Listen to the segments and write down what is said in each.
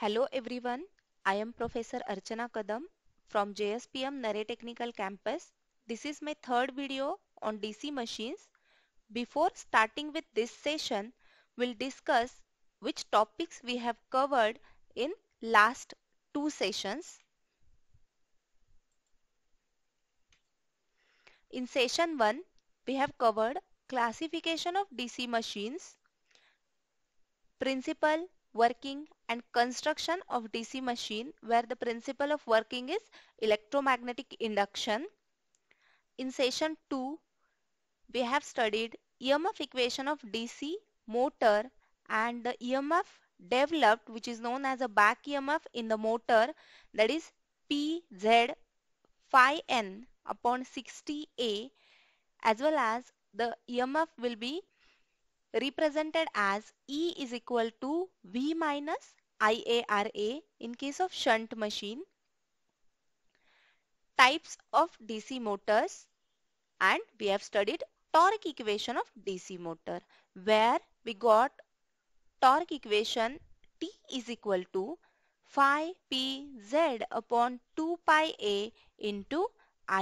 Hello everyone, I am Professor Archana Kadam from JSPM Nare Technical Campus. This is my third video on DC machines. Before starting with this session, we'll discuss which topics we have covered in last two sessions. In session 1, we have covered classification of DC machines, principle working and construction of DC machine where the principle of working is electromagnetic induction. In session 2, we have studied EMF equation of DC motor and the EMF developed which is known as a back EMF in the motor that is PZ phi n upon 60A as well as the EMF will be represented as E is equal to V minus IARA in case of shunt machine, types of DC motors and we have studied torque equation of DC motor where we got torque equation T is equal to phi p z upon 2 pi a into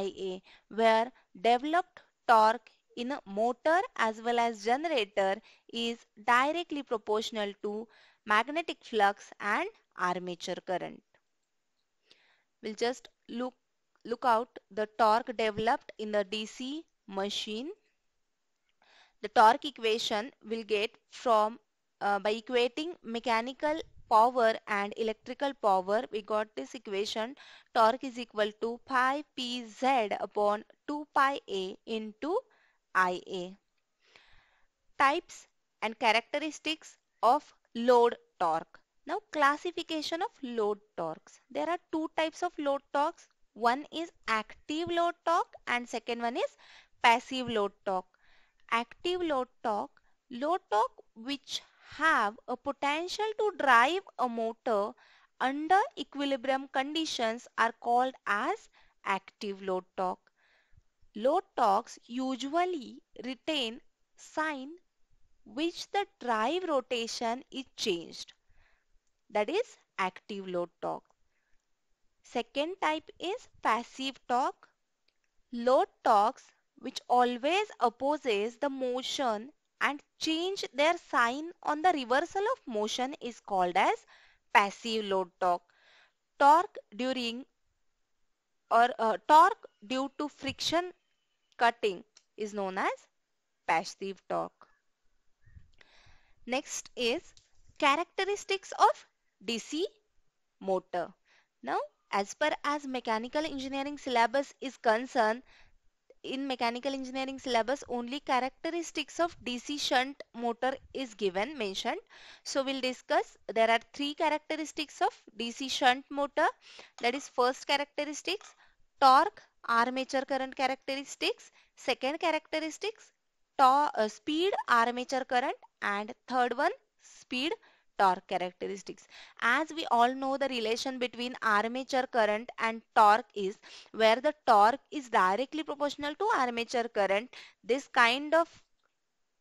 Ia where developed torque in a motor as well as generator is directly proportional to magnetic flux and armature current. We'll just look, look out the torque developed in the DC machine. The torque equation will get from uh, by equating mechanical power and electrical power we got this equation torque is equal to pi pz upon 2 pi a into IA. Types and characteristics of load torque. Now classification of load torques. There are two types of load torques. One is active load torque and second one is passive load torque. Active load torque, load torque which have a potential to drive a motor under equilibrium conditions are called as active load torque. Low torques usually retain sign which the drive rotation is changed that is active load torque. Second type is passive torque. Load torques which always opposes the motion and change their sign on the reversal of motion is called as passive load torque. Torque during or uh, torque due to friction cutting is known as passive talk. Next is characteristics of DC motor. Now as per as mechanical engineering syllabus is concerned, in mechanical engineering syllabus only characteristics of DC shunt motor is given mentioned. So we'll discuss there are three characteristics of DC shunt motor that is first characteristics torque armature current characteristics, second characteristics torque uh, speed armature current and third one speed torque characteristics. As we all know the relation between armature current and torque is where the torque is directly proportional to armature current this kind of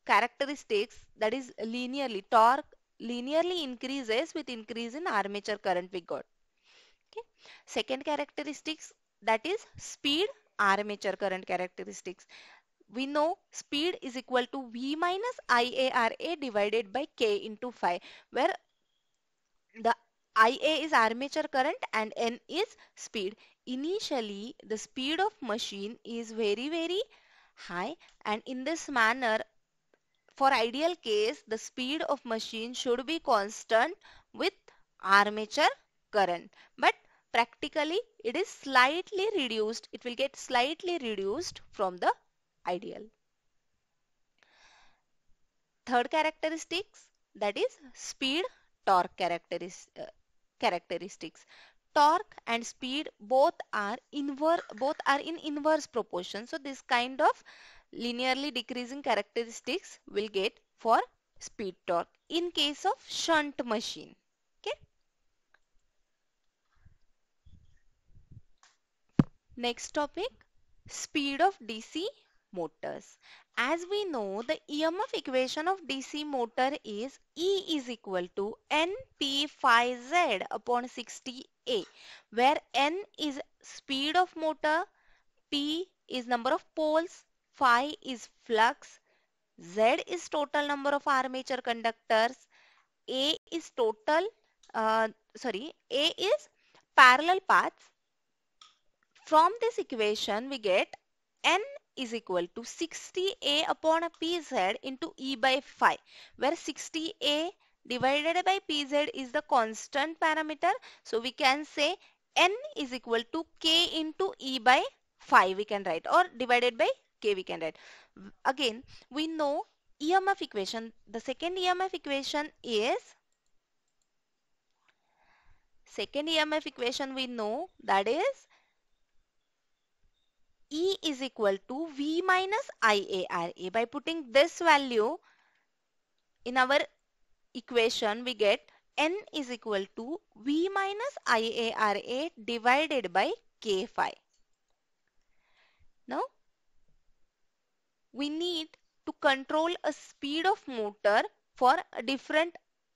characteristics that is linearly torque linearly increases with increase in armature current we got. Okay. Second characteristics that is speed armature current characteristics. We know speed is equal to V minus IARA divided by K into phi where the IA is armature current and N is speed. Initially the speed of machine is very very high and in this manner for ideal case the speed of machine should be constant with armature current but practically it is slightly reduced it will get slightly reduced from the ideal third characteristics that is speed torque uh, characteristics torque and speed both are inverse both are in inverse proportion so this kind of linearly decreasing characteristics will get for speed torque in case of shunt machine Next topic, speed of DC motors. As we know, the EMF equation of DC motor is E is equal to NP5Z upon 60A, where N is speed of motor, P is number of poles, phi is flux, Z is total number of armature conductors, A is total, uh, sorry, A is parallel paths from this equation we get n is equal to 60a upon pz into e by 5 where 60a divided by pz is the constant parameter. So we can say n is equal to k into e by 5 we can write or divided by k we can write. Again we know EMF equation. The second EMF equation is second EMF equation we know that is E is equal to V minus IARA. By putting this value in our equation, we get N is equal to V minus IARA divided by K phi. Now, we need to control a speed of motor for different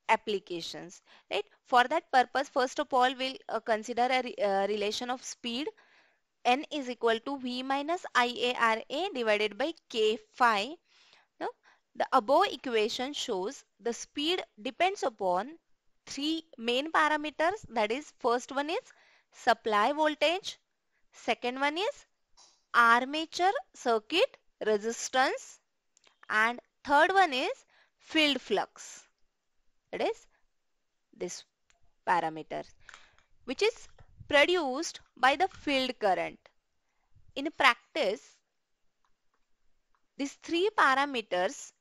applications right for that purpose first of all we'll uh, consider a, re, uh, relation of speed n is equal to v minus IARA divided by k phi. Now, the above equation shows the speed depends upon three main parameters that is first one is supply voltage, second one is armature circuit resistance and third one is field flux. That is, this parameter which is produced by the field current. In practice, these three parameters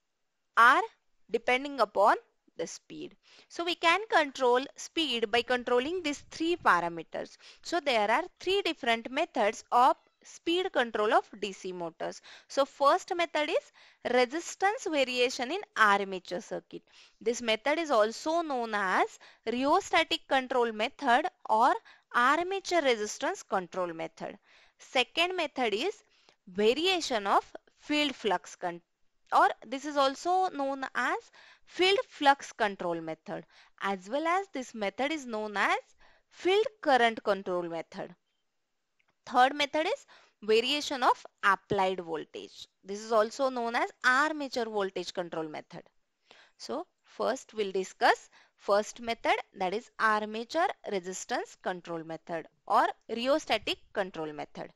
are depending upon the speed. So we can control speed by controlling these three parameters. So there are three different methods of speed control of DC motors. So first method is resistance variation in armature circuit. This method is also known as rheostatic control method or armature resistance control method. Second method is variation of field flux or this is also known as field flux control method as well as this method is known as field current control method. Third method is variation of applied voltage. This is also known as armature voltage control method. So first we'll discuss First method that is armature resistance control method or rheostatic control method.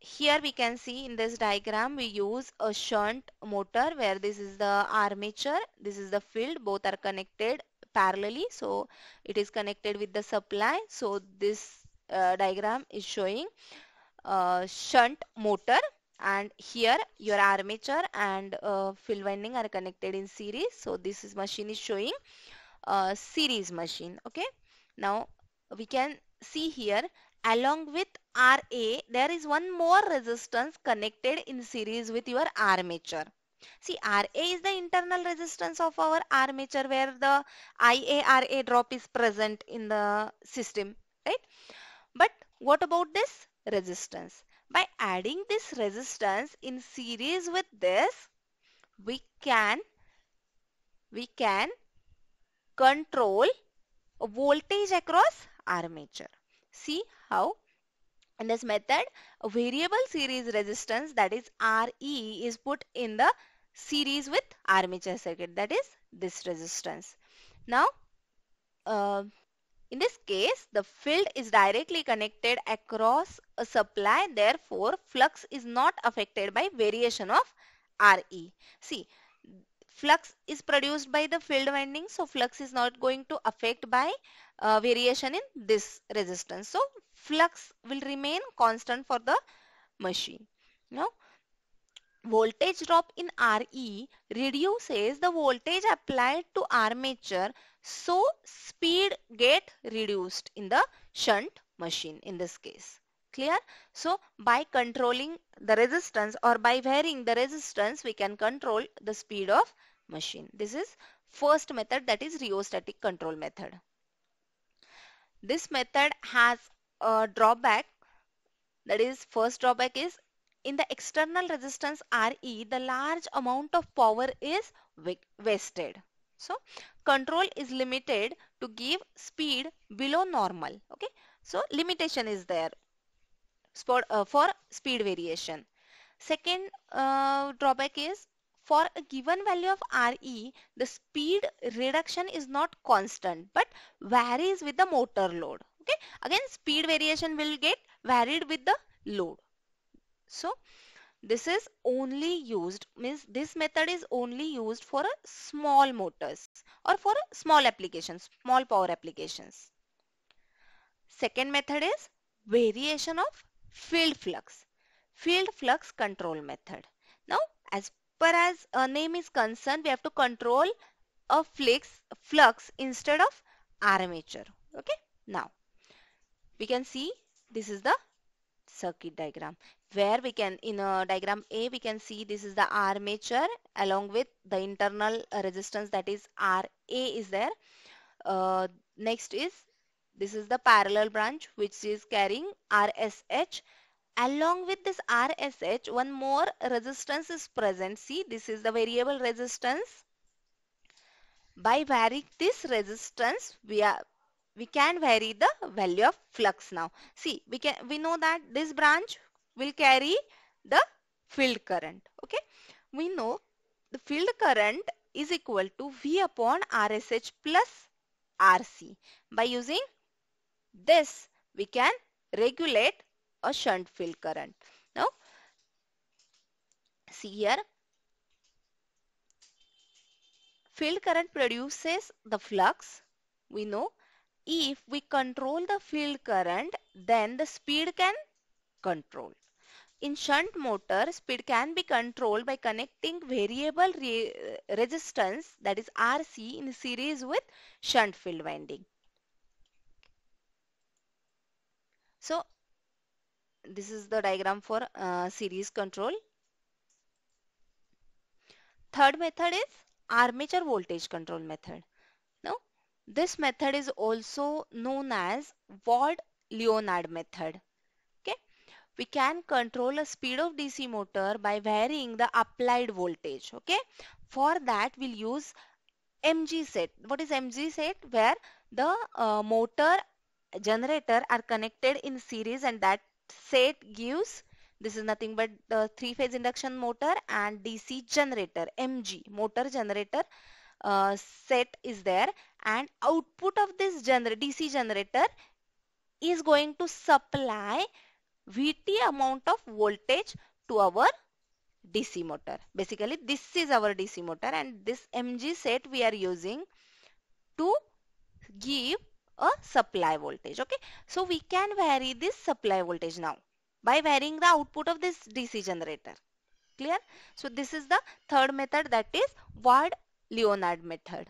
Here we can see in this diagram we use a shunt motor where this is the armature, this is the field, both are connected parallelly. So it is connected with the supply. So this uh, diagram is showing uh, shunt motor and here your armature and uh, field winding are connected in series so this is machine is showing uh, series machine okay now we can see here along with RA there is one more resistance connected in series with your armature see RA is the internal resistance of our armature where the IARA drop is present in the system right but what about this resistance by adding this resistance in series with this we can we can control voltage across armature. See how in this method a variable series resistance that is RE is put in the series with armature circuit that is this resistance. Now uh, in this case the field is directly connected across a supply therefore flux is not affected by variation of RE. See flux is produced by the field winding so flux is not going to affect by uh, variation in this resistance so flux will remain constant for the machine now voltage drop in re reduces the voltage applied to armature so speed get reduced in the shunt machine in this case clear so by controlling the resistance or by varying the resistance we can control the speed of machine this is first method that is rheostatic control method this method has a drawback that is first drawback is in the external resistance RE the large amount of power is wasted so control is limited to give speed below normal okay so limitation is there spot, uh, for speed variation. Second uh, drawback is for a given value of RE, the speed reduction is not constant but varies with the motor load. Okay, again speed variation will get varied with the load. So this is only used means this method is only used for small motors or for small applications, small power applications. Second method is variation of field flux field flux control method now as per as a name is concerned we have to control a flux flux instead of armature okay now we can see this is the circuit diagram where we can in a diagram A we can see this is the armature along with the internal resistance that is RA is there uh, next is this is the parallel branch which is carrying RSH. Along with this RSH, one more resistance is present. See, this is the variable resistance. By varying this resistance, we are we can vary the value of flux now. See, we can we know that this branch will carry the field current. Okay, we know the field current is equal to V upon RSH plus RC by using this we can regulate a shunt field current. Now see here field current produces the flux we know if we control the field current then the speed can control in shunt motor speed can be controlled by connecting variable re resistance that is rc in series with shunt field winding So this is the diagram for uh, series control. Third method is armature voltage control method. Now this method is also known as Ward-Leonard method. Okay, we can control a speed of DC motor by varying the applied voltage. Okay, for that we'll use MG set. What is MG set? Where the uh, motor generator are connected in series and that set gives this is nothing but the three phase induction motor and DC generator MG motor generator uh, set is there and output of this gener DC generator is going to supply VT amount of voltage to our DC motor. Basically this is our DC motor and this MG set we are using to give a supply voltage. Okay. So we can vary this supply voltage now by varying the output of this DC generator. Clear? So this is the third method that is Ward-Leonard method.